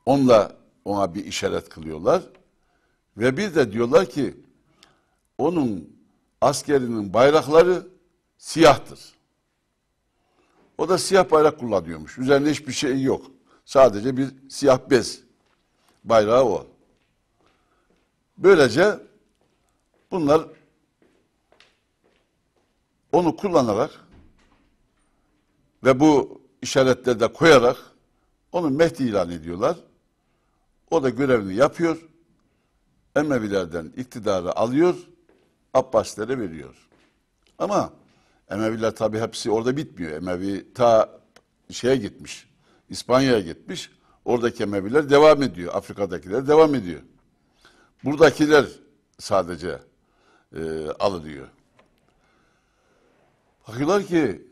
[SPEAKER 1] Onunla ona bir işaret kılıyorlar. Ve bir de diyorlar ki onun askerinin bayrakları siyahtır. O da siyah bayrak kullanıyormuş. Üzerinde hiçbir şey yok. Sadece bir siyah bez. Bayrağı o. Böylece bunlar onu kullanarak ve bu işaretleri de koyarak onu Mehdi ilan ediyorlar. O da görevini yapıyor. Emevilerden iktidarı alıyor. Abbasilere veriyor. Ama Emeviler tabi hepsi orada bitmiyor. Emevi ta şeye gitmiş. İspanya'ya gitmiş. Oradaki Emeviler devam ediyor. Afrika'dakiler devam ediyor. Buradakiler sadece e, alınıyor. Bakıyorlar ki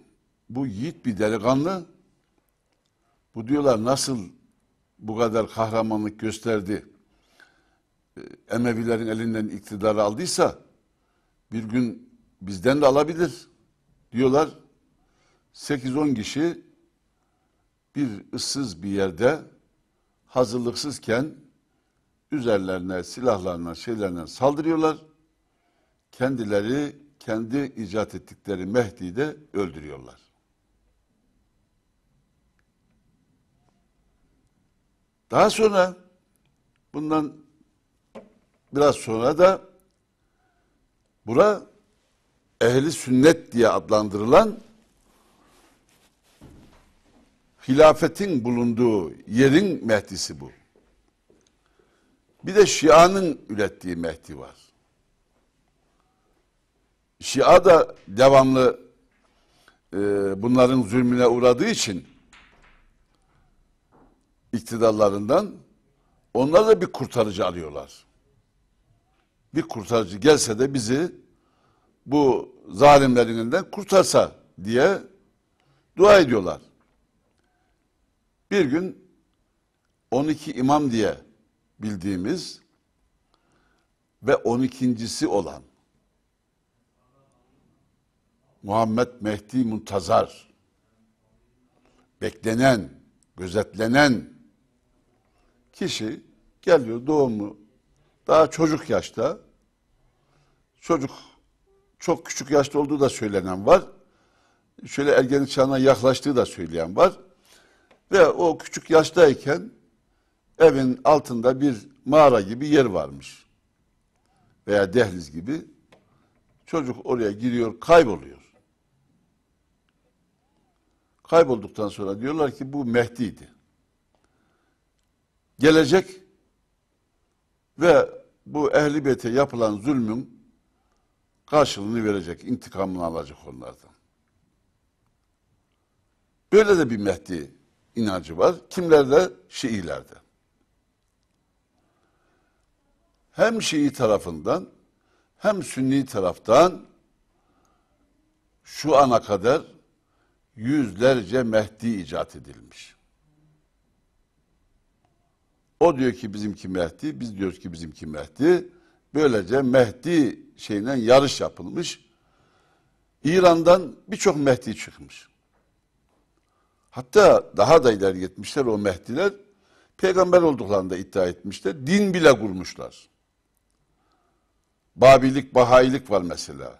[SPEAKER 1] bu yiğit bir delikanlı. Bu diyorlar nasıl bu kadar kahramanlık gösterdi. E, Emevilerin elinden iktidarı aldıysa bir gün bizden de alabilir diyorlar. 8-10 kişi bir ıssız bir yerde hazırlıksızken üzerlerine, silahlarına, şeylerine saldırıyorlar. Kendileri kendi icat ettikleri Mehdi'yi de öldürüyorlar. Daha sonra bundan biraz sonra da bura ehli sünnet diye adlandırılan hilafetin bulunduğu yerin Mehdi'si bu. Bir de Şia'nın ürettiği Mehdi var. Şia da devamlı e, bunların zulmüne uğradığı için iktidarlarından onlar da bir kurtarıcı alıyorlar. Bir kurtarıcı gelse de bizi bu zalimlerin elinden kurtarsa diye dua ediyorlar. Bir gün 12 imam diye bildiğimiz ve 12.si olan Muhammed Mehdi Muntazar beklenen, gözetlenen kişi geliyor doğumu daha çocuk yaşta çocuk çok küçük yaşta olduğu da söylenen var. Şöyle ergenlik çağına yaklaştığı da söyleyen var. Ve o küçük yaştayken evin altında bir mağara gibi yer varmış. Veya dehliz gibi. Çocuk oraya giriyor, kayboluyor. Kaybolduktan sonra diyorlar ki bu Mehdi'ydi. Gelecek ve bu ehli bete yapılan zulmün karşılığını verecek, intikamını alacak onlardan. Böyle de bir Mehdi inancı var. Kimlerde? Şiilerde. Hem Şii tarafından hem Sünni taraftan şu ana kadar yüzlerce Mehdi icat edilmiş. O diyor ki bizimki Mehdi, biz diyoruz ki bizimki Mehdi. Böylece Mehdi şeyinden yarış yapılmış. İran'dan birçok Mehdi çıkmış. Hatta daha da ileri gitmişler o Mehdiler. Peygamber olduklarını da iddia etmişler. Din bile kurmuşlar. Babilik, Bahayilik var mesela.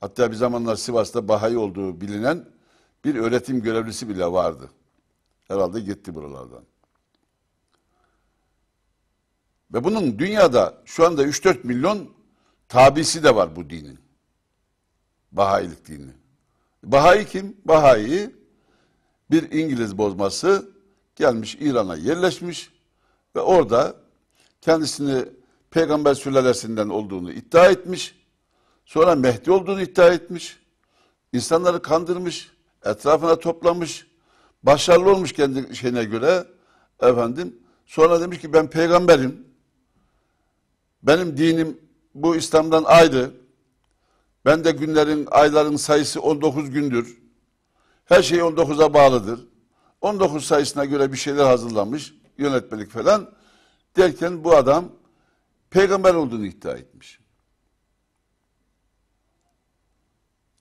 [SPEAKER 1] Hatta bir zamanlar Sivas'ta Bahayi olduğu bilinen bir öğretim görevlisi bile vardı. Herhalde gitti buralardan. Ve bunun dünyada şu anda 3-4 milyon tabisi de var bu dinin. Bahayilik dini. Bahayi kim? Bahayi bir İngiliz bozması gelmiş İran'a yerleşmiş ve orada kendisini peygamber sülalesinden olduğunu iddia etmiş. Sonra Mehdi olduğunu iddia etmiş. İnsanları kandırmış, etrafına toplamış. Başarılı olmuş kendi şeyine göre efendim. Sonra demiş ki ben peygamberim. Benim dinim bu İslam'dan ayrı. Ben de günlerin, ayların sayısı 19 gündür. Her şey 19'a bağlıdır. 19 sayısına göre bir şeyler hazırlanmış yönetmelik falan derken bu adam peygamber olduğunu iddia etmiş.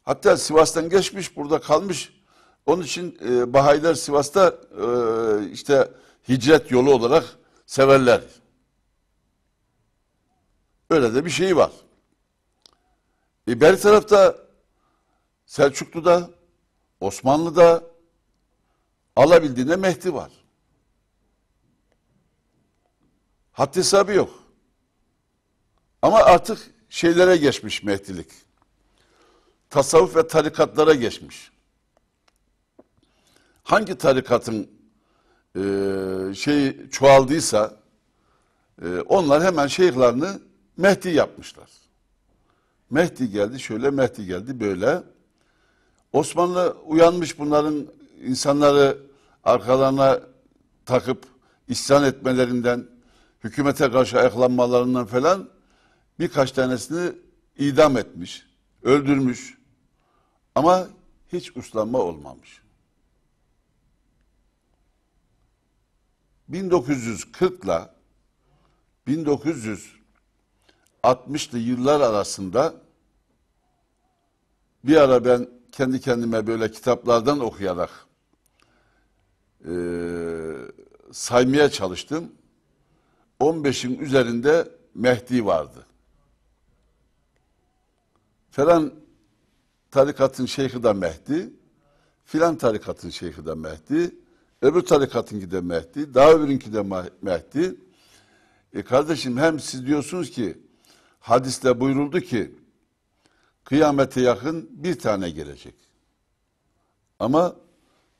[SPEAKER 1] Hatta Sivas'tan geçmiş, burada kalmış. Onun için e, Bahayiler Sivas'ta e, işte hicret yolu olarak severler. Öyle de bir şey var. E, beri tarafta Selçuklu'da Osmanlı'da alabildiğine Mehdi var. Hatt hesabı yok. Ama artık şeylere geçmiş Mehdilik. Tasavvuf ve tarikatlara geçmiş. Hangi tarikatın e, şey çoğaldıysa e, onlar hemen şeyhlerini Mehdi yapmışlar. Mehdi geldi şöyle, Mehdi geldi böyle. Osmanlı uyanmış bunların insanları arkalarına takıp isyan etmelerinden, hükümete karşı ayaklanmalarından falan birkaç tanesini idam etmiş, öldürmüş. Ama hiç uslanma olmamış. 1940 ile 1960'lı yıllar arasında bir ara ben kendi kendime böyle kitaplardan okuyarak e, saymaya çalıştım. 15'in üzerinde Mehdi vardı. Falan tarikatın şeyhi de Mehdi, filan tarikatın şeyhi de Mehdi, öbür tarikatın de Mehdi, daha öbürünki de Mehdi. E kardeşim hem siz diyorsunuz ki hadiste buyuruldu ki kıyamete yakın bir tane gelecek. Ama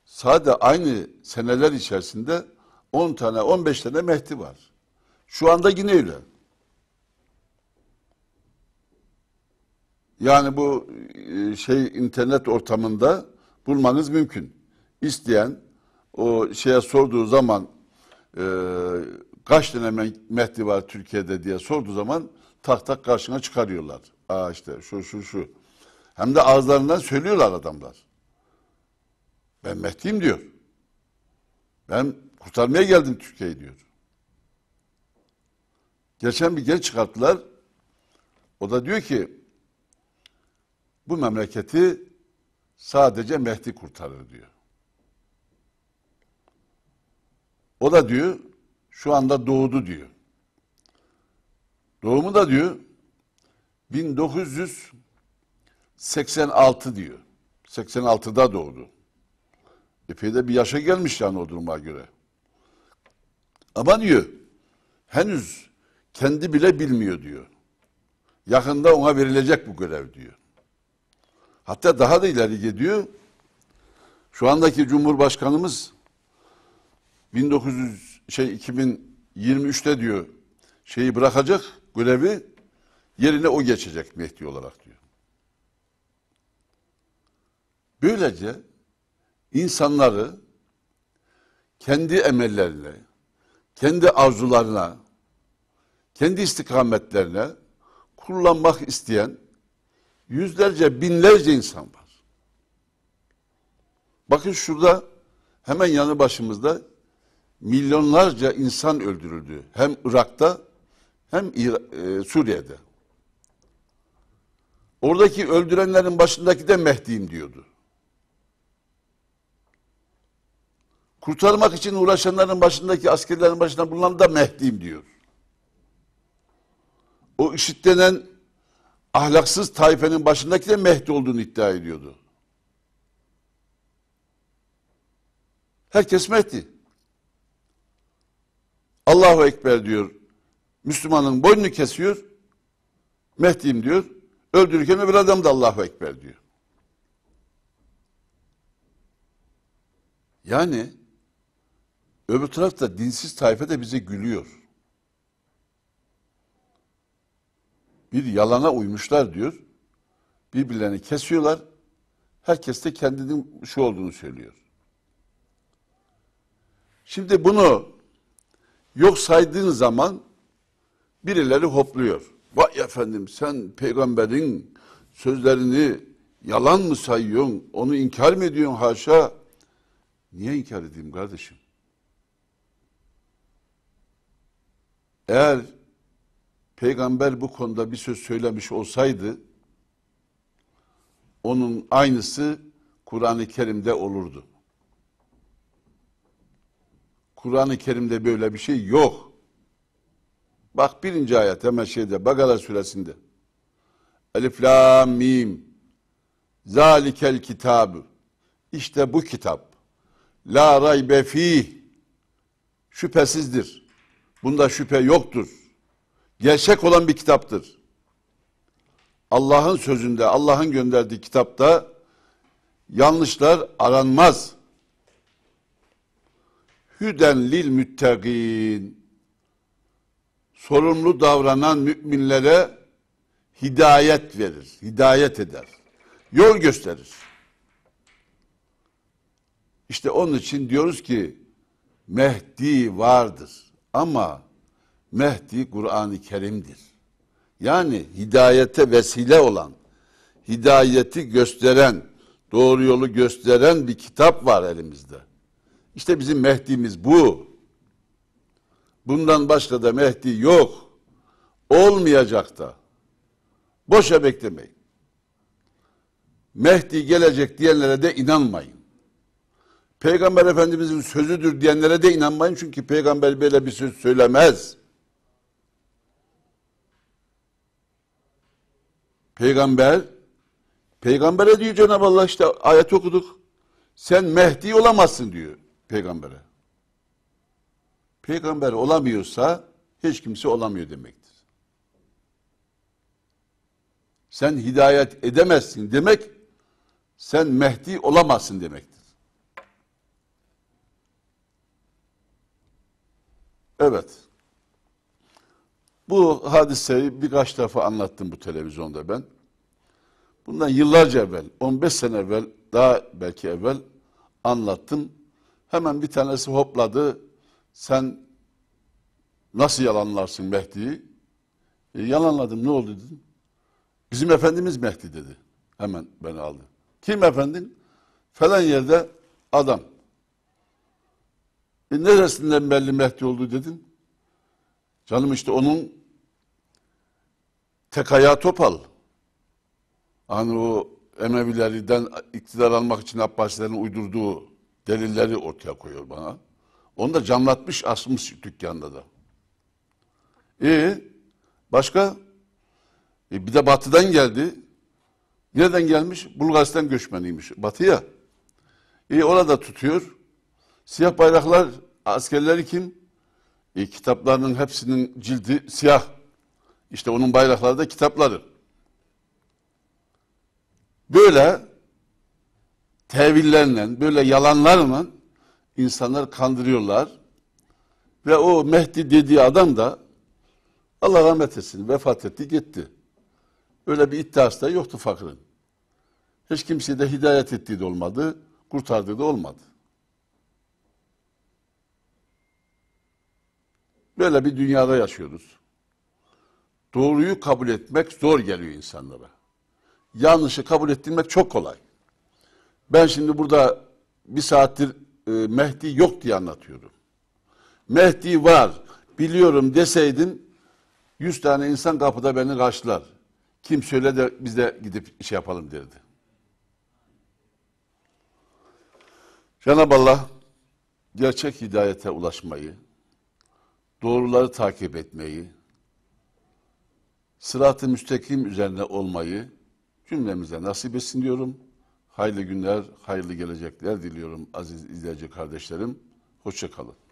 [SPEAKER 1] sade aynı seneler içerisinde 10 tane 15 tane Mehdi var. Şu anda yine öyle. Yani bu e, şey internet ortamında bulmanız mümkün. İsteyen o şeye sorduğu zaman e, kaç tane Mehdi var Türkiye'de diye sorduğu zaman tak tak karşına çıkarıyorlar. Aa işte şu şu şu. Hem de ağızlarından söylüyorlar adamlar. Ben Mehdi'yim diyor. Ben kurtarmaya geldim Türkiye'yi diyor. Geçen bir genç çıkarttılar. O da diyor ki bu memleketi sadece Mehdi kurtarır diyor. O da diyor şu anda doğdu diyor. Doğumu da diyor 1986 diyor. 86'da doğdu. Epey de bir yaşa gelmiş yani o duruma göre. Ama diyor henüz kendi bile bilmiyor diyor. Yakında ona verilecek bu görev diyor. Hatta daha da ileri gidiyor. Şu andaki Cumhurbaşkanımız 1900 şey 2023'te diyor şeyi bırakacak görevi Yerine o geçecek Mehdi olarak diyor. Böylece insanları kendi emellerine, kendi arzularına, kendi istikametlerine kullanmak isteyen yüzlerce, binlerce insan var. Bakın şurada hemen yanı başımızda milyonlarca insan öldürüldü. Hem Irak'ta hem İra e, Suriye'de. Oradaki öldürenlerin başındaki de Mehdi'yim diyordu. Kurtarmak için uğraşanların başındaki askerlerin başında bulunan da Mehdi'yim diyor. O IŞİD denen ahlaksız taifenin başındaki de Mehdi olduğunu iddia ediyordu. Herkes Mehdi. Allahu Ekber diyor. Müslümanın boynunu kesiyor. Mehdi'yim diyor. Öldürürken öbür adam da Allahu Ekber diyor. Yani öbür tarafta dinsiz tayfa da bize gülüyor. Bir yalana uymuşlar diyor. Birbirlerini kesiyorlar. Herkes de kendinin şu olduğunu söylüyor. Şimdi bunu yok saydığın zaman birileri hopluyor. Vay efendim sen peygamberin sözlerini yalan mı sayıyorsun? Onu inkar mı ediyorsun haşa? Niye inkar edeyim kardeşim? Eğer peygamber bu konuda bir söz söylemiş olsaydı onun aynısı Kur'an-ı Kerim'de olurdu. Kur'an-ı Kerim'de böyle bir şey yok. Bak birinci ayet hemen şeyde Bagara suresinde. Elif la mim. Zalikel kitabı. İşte bu kitap. La raybe fih. Şüphesizdir. Bunda şüphe yoktur. Gerçek olan bir kitaptır. Allah'ın sözünde, Allah'ın gönderdiği kitapta yanlışlar aranmaz. Hüden lil müttegin sorumlu davranan müminlere hidayet verir, hidayet eder. Yol gösterir. İşte onun için diyoruz ki Mehdi vardır ama Mehdi Kur'an-ı Kerim'dir. Yani hidayete vesile olan, hidayeti gösteren, doğru yolu gösteren bir kitap var elimizde. İşte bizim Mehdi'miz bu. Bundan başka da Mehdi yok. Olmayacak da. Boşa beklemeyin. Mehdi gelecek diyenlere de inanmayın. Peygamber Efendimizin sözüdür diyenlere de inanmayın çünkü peygamber böyle bir söz söylemez. Peygamber Peygamber'e diyor Cenab-ı Allah işte ayet okuduk. Sen Mehdi olamazsın diyor peygambere peygamber olamıyorsa hiç kimse olamıyor demektir. Sen hidayet edemezsin demek sen Mehdi olamazsın demektir. Evet. Bu hadiseyi birkaç defa anlattım bu televizyonda ben. Bundan yıllarca evvel, 15 sene evvel, daha belki evvel anlattım. Hemen bir tanesi hopladı, sen nasıl yalanlarsın Mehdi? E, yalanladım ne oldu dedim. Bizim Efendimiz Mehdi dedi. Hemen beni aldı. Kim efendin? Falan yerde adam. E neresinden belli Mehdi oldu dedim. Canım işte onun tek ayağı topal. Hani o Emevilerden iktidar almak için Abbasilerin uydurduğu delilleri ortaya koyuyor bana. Onu da camlatmış asmış dükkanda da. İyi e, başka? E, bir de batıdan geldi. Nereden gelmiş? Bulgaristan göçmeniymiş. Batıya. E orada tutuyor. Siyah bayraklar askerleri kim? E, kitaplarının hepsinin cildi siyah. İşte onun bayrakları da kitapları. Böyle tevillerle, böyle yalanlarla insanlar kandırıyorlar. Ve o Mehdi dediği adam da Allah rahmet etsin vefat etti gitti. Öyle bir iddiası da yoktu fakirin. Hiç kimseye de hidayet ettiği de olmadı, kurtardığı da olmadı. Böyle bir dünyada yaşıyoruz. Doğruyu kabul etmek zor geliyor insanlara. Yanlışı kabul ettirmek çok kolay. Ben şimdi burada bir saattir e, Mehdi yok diye anlatıyorum. Mehdi var biliyorum deseydin yüz tane insan kapıda beni karşılar. Kim söyle de biz de gidip şey yapalım derdi. Cenab-ı Allah gerçek hidayete ulaşmayı, doğruları takip etmeyi, sırat-ı müstakim üzerine olmayı cümlemize nasip etsin diyorum. Hayırlı günler, hayırlı gelecekler diliyorum aziz izleyici kardeşlerim. Hoşçakalın.